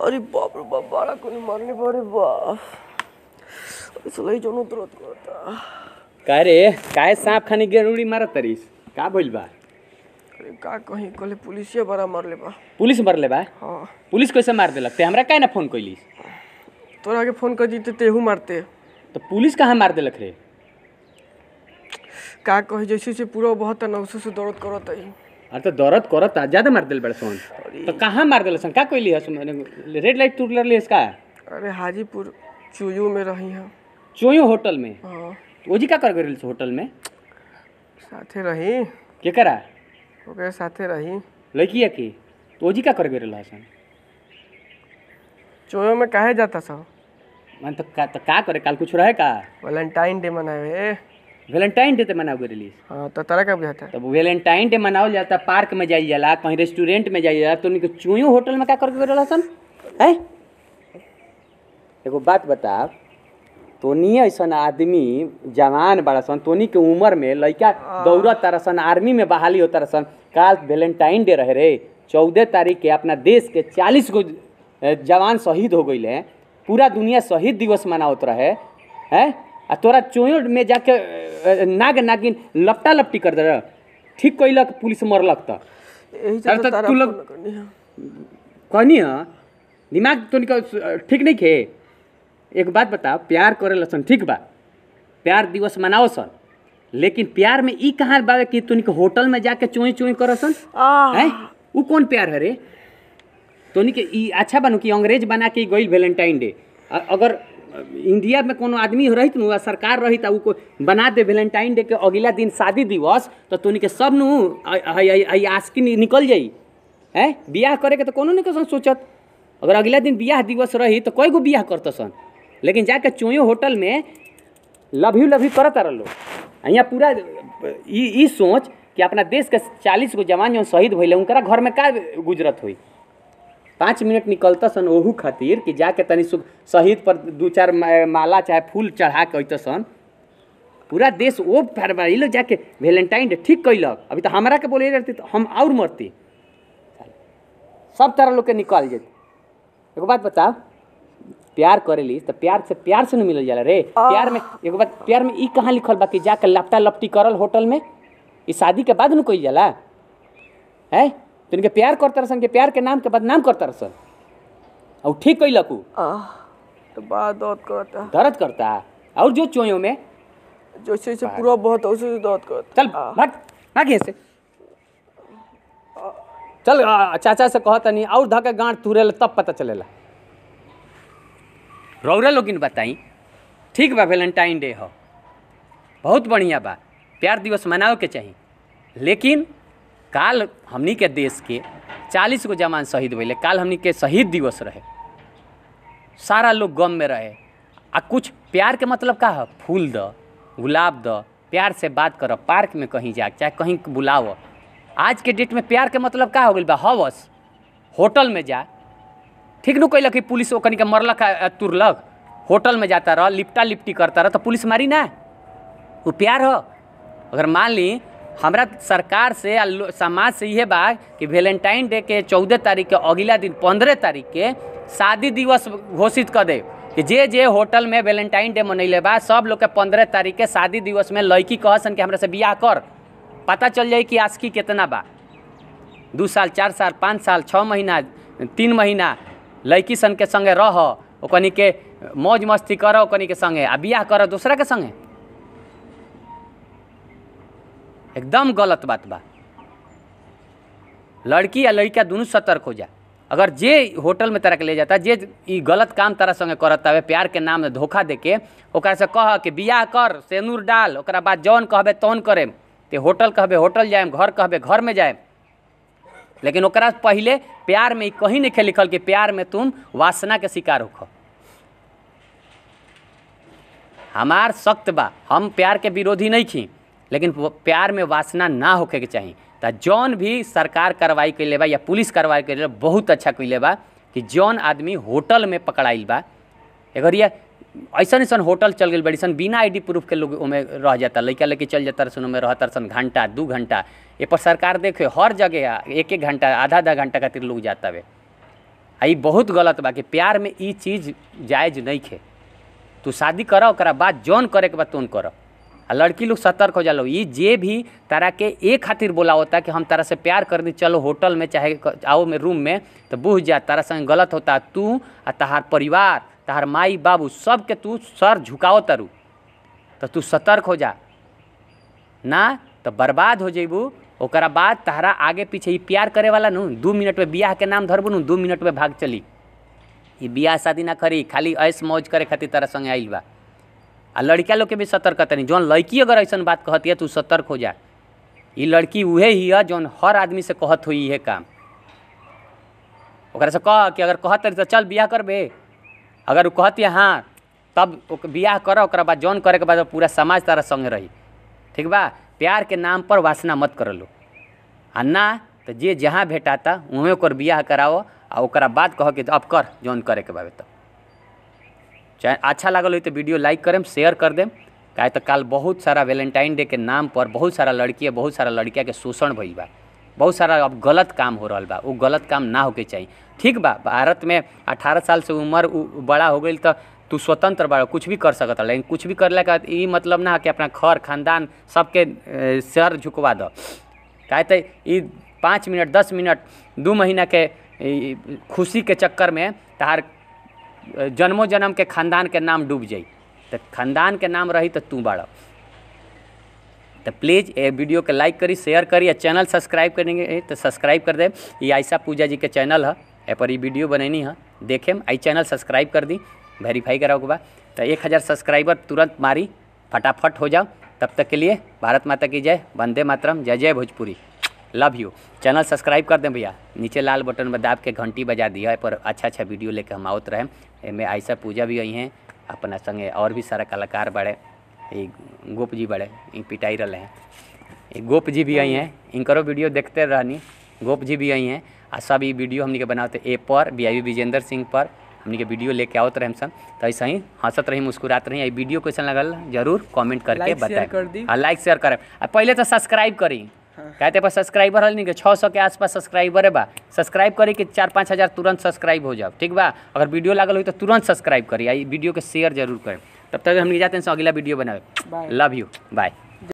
अरे बाप रे बाप बाड़ा को मारने पड़े बाप अरे इसलिए जो दर्द करता का रे काहे सांप खाने के रूड़ी मारा तरीस का बोल बा अरे का कहीं कोले पुलिस बड़ा मार ले बा पुलिस मार ले बा हां पुलिस कैसे मार देलक ते हमरा काहे ना फोन कइलिस तोरा आगे फोन कर दी ते तेहू मारते तो पुलिस कहाँ मार देलक रे का कहे जैसे से पूरा बहुत नौसे से दर्द करत है अरे ಅರ್ಥ ದೊರತ್ ಕೊರತ बड़े ಮಾರ್ದಲ್ तो कहाँ ಮಾರ್ದಲ್ सन का कोइली हस रेड लाइट टूर लरली इसका अरे हाजीपुर चोयू में रही हूँ चोयू होटल में हाँ। वो जी क्या कर गई होटल में साथे रही के करा ओके साथे रही लड़की है की तो जी क्या कर गई हसन चोयो में कहे जाता सब मैं तो का, तो का करे कल कुछ रहे का वैलेंटाइन डे मनाए वैलेंटाइन डे तो मनाओ गए रिलीज तो तरह का बुझाता तब वैलेंटाइन डे मनाओ जाता पार्क तो में जाई जाला कहीं रेस्टोरेंट में जाई जाला तो निको चूयो होटल में का करके गए सन है एगो बात बताब तोनी ऐसा आदमी जवान बड़ा सन तोनी के उम्र में लड़का दौड़ तारा सन आर्मी में बहाली होता रहा सन काल वैलेंटाइन डे रहे रे चौदह तारीख के अपना देश के चालीस गो जवान शहीद हो गए पूरा दुनिया शहीद दिवस मनावत रहे हैं आ तोरा चोयो में जाके नाग नागिन लपटा लपटी कर दे ठीक कैल पुलिस मरलक तो तू लग कहनी दिमाग तो ठीक नहीं खे एक बात बता प्यार करे सन ठीक बा प्यार दिवस मनाओ सन लेकिन प्यार में ई कहाँ बावे कि तुनिक होटल में जाके चोई चोई सन है उ कौन प्यार है रे तो के ई अच्छा बनू कि अंग्रेज बना के गई वैलेंटाइन डे अगर इंडिया में कोनो आदमी रहित न सरकार रहित आ को बना दे वैलेंटाइन डे के अगला दिन शादी दिवस तो तुन के सब नु आसकी निकल जाई है ब्याह करे के तो कोनो नहीं सोचत अगर अगला दिन ब्याह दिवस रही तो कई गो ब्याह करत सन लेकिन जाके चोयो होटल में लभ्यू लभ्यू करत रहो यहाँ पूरा सोच कि अपना देश के चालीस गो जवान जो शहीद भैले उनका घर में का गुजरत हुई पाँच मिनट निकलता सन ओहू खातिर कि जाके तनी शहीद पर दू चार माला चाहे फूल चढ़ा के अत सन पूरा देश वो फरवरी लोग जाके वैलेंटाइन डे ठीक कैलक अभी तो हमारा के बोले रहती तो हम और मरती सब तरह लोग के निकल जे एक बात बताओ प्यार करेली तो प्यार से प्यार से नहीं मिल जाला रे प्यार में एक बात प्यार में ई कहाँ लिखल बाकी जाके लपटा लपटी करल होटल में ई शादी के बाद न कोई जला है तो इनके प्यार करते सन के प्यार के नाम के बदनाम करतर सन और ठीक लकू तो बात दर्द करता दर्द करता और जो चोयों में जो से से पूरा बहुत उसे दर्द करता चल भाग भाग से चल चाचा से कहता नहीं और धके गांठ तुरेला तब पता चलेला रौरा लोगिन बताई ठीक बा वैलेंटाइन डे हो बहुत बढ़िया बा प्यार दिवस मनाओ के चाहिए लेकिन काल हमनी के देश के चालीस गो जवान शहीद भैले काल हमनी के शहीद दिवस रहे सारा लोग गम में रहे आ कुछ प्यार के मतलब का है फूल द गुलाब द प्यार से बात कर पार्क में कहीं जा चाहे कहीं बुलाव आज के डेट में प्यार के मतलब का हो गई बा हवस होटल में जा ठीक न कि पुलिस ओकनी के मरलक तुरलक होटल में जाता रह लिपटा लिपटी करता रह तो पुलिस मारी ना वो प्यार हो अगर मान ली हमारा सरकार से समाज से ये बा कि वैलेंटाइन डे के चौदह तारीख के अगला दिन पंद्रह तारीख के शादी दिवस घोषित कर दे कि जे जे होटल में वैलेंटाइन डे मनैले बा सब लोग के पंद्रह तारीख के शादी दिवस में लड़की कह सन कि हमरा से ब्याह कर पता चल जाए कि आसकी कितना बा दू साल चार साल पाँच साल छः महीना तीन महीना लड़की सन के संगे रह कनी के मौज मस्ती करो कनिके संगे आ ब्याह करो दूसरा के संगे एकदम गलत बात बा लड़की या लड़का दोनों सतर्क हो जा अगर जे होटल में तरह के ले जाता जे गलत काम तारा संगे करत प्यार के नाम में धोखा दे के से कह के ब्याह कर सेनूर डाल ओकरा बाद जौन कहबे तौन करे ते होटल कहबे होटल जाए घर कहबे घर में जाए लेकिन ओकरा पहले प्यार में कहीं नहीं लिखल कि प्यार में तुम वासना के शिकार हो हमार सख्त बा हम प्यार के विरोधी नहीं थी लेकिन प्यार में वासना ना होके के चाहिए तो जौन भी सरकार कार्रवाई कैले बा या पुलिस कार्रवाई कैले ले बहुत अच्छा कैले बा कि जौन आदमी होटल में पकड़ाइल बा ये ऐसा ऐसा होटल चल गए बड़ी सन बिना आईडी प्रूफ के लोग में रह जाता लड़का लेके चल जाता सुनो में रहता सन घंटा दू घंटा ये पर सरकार देखे हर जगह एक एक घंटा आधा आधा घंटा खातिर लोग जाता वे आ बहुत गलत बा कि प्यार में ये चीज़ जायज नहीं खे तू शादी करा ओकरा बाद जौन करे के बाद तौन करो लड़की लोग सतर्क हो जालो ये जे भी तारा के ए खातिर बोला होता कि हम तारा से प्यार कर दी चलो होटल में चाहे आओ में रूम में तो बूझ जा तारा संग गलत होता तू आ तहार परिवार तहार माई बाबू सबके तू सर झुकाओ तरु तो तू सतर्क हो जा ना तो बर्बाद हो जेबू ओकरा बाद तहरा आगे पीछे ये प्यार करे वाला नू दू मिनट में ब्याह के नाम धरबू नू दू मिनट में भाग चली ये ब्याह शादी ना करी खाली ऐश मौज करे खातिर तारा संगे आइल बा आ लड़का लोग के भी सतर्कता नहीं जौन लड़की अगर ऐसा बात कहती है तो सतर्क हो जा ये लड़की उहे ही है जौन हर आदमी से कहत हो ये काम से कह कि अगर कहत तो चल कर बे अगर वो कहती है हाँ तब ब्याह कर ओकरा बाद जौन करे के बाद पूरा समाज तारा संग रही ठीक बा प्यार के नाम पर वासना मत कर लो आ ना तो जे जहाँ भेटाता वहीं ओकर ब्याह कराओ आ बाद कह के अब कर जौन करे के बाद तब चाहे अच्छा लागल हो तो वीडियो लाइक करें शेयर कर दें काहे तो कल बहुत सारा वैलेंटाइन डे के नाम पर बहुत सारा लड़की बहुत सारा लड़किया के शोषण भई बा बहुत सारा अब गलत काम हो रहा बा वो गलत काम ना होके चाहिए ठीक बा भारत में अठारह साल से उम्र बड़ा हो गई तो तू स्वतंत्र बड़ा कुछ भी कर सकता लेकिन कुछ भी कर ले मतलब ना कि अपना घर खानदान सबके सर झुकवा दो तो पाँच मिनट दस मिनट दू महीना के खुशी के चक्कर में तहार जन्मो जन्म के खानदान के नाम डूब जाए तो खानदान के नाम रही तो तू बाड़ तो प्लीज़ ये वीडियो के लाइक करी शेयर करी या चैनल सब्सक्राइब करेंगे तो सब्सक्राइब कर दे ये आयशा पूजा जी के चैनल है ए पर ये वीडियो बनैनी है देखे आई चैनल सब्सक्राइब कर दी वेरीफाई कराओ के बाद तो एक हज़ार सब्सक्राइबर तुरंत मारी फटाफट हो जाओ तब तक के लिए भारत माता की जय वंदे मातरम जय जय Bhojpuri love you channel subscribe कर दें भैया नीचे लाल बटन में दाब के घंटी बजा दिया पर अच्छा अच्छा वीडियो लेके हम आउत रहें एमे ऐसा पूजा भी हुई हैं अपना संगे और भी सारा कलाकार बड़े ये गोप जी बड़े इन पिटाई रहे हैं गोप जी भी आई हैं इनकरो वीडियो देखते रहनी गोप जी भी आई हैं आ सब ये वीडियो हमने के बनाते ए पर बी आई विजेंद्र सिंह पर हमने के वीडियो लेके आवत रहे हम तो ऐसे ही हंसत रही मुस्कुरात रही वीडियो कैसा लगल जरूर कमेंट करके बताए कर लाइक हाँ, शेयर करें पहले तो सब्सक्राइब करी कहते पर सब्सक्राइबर हल नहीं छः सौ के आसपास सब्सक्राइबर बा सब्सक्राइब करी कि चार पाँच हज़ार तुरंत सब्सक्राइब हो जाओ ठीक बा अगर वीडियो लागल हो तो तुरंत सब्सक्राइब करी वीडियो के शेयर जरूर करें तब तक हम नहीं जाते हैं अगला वीडियो बनाए लव यू बाय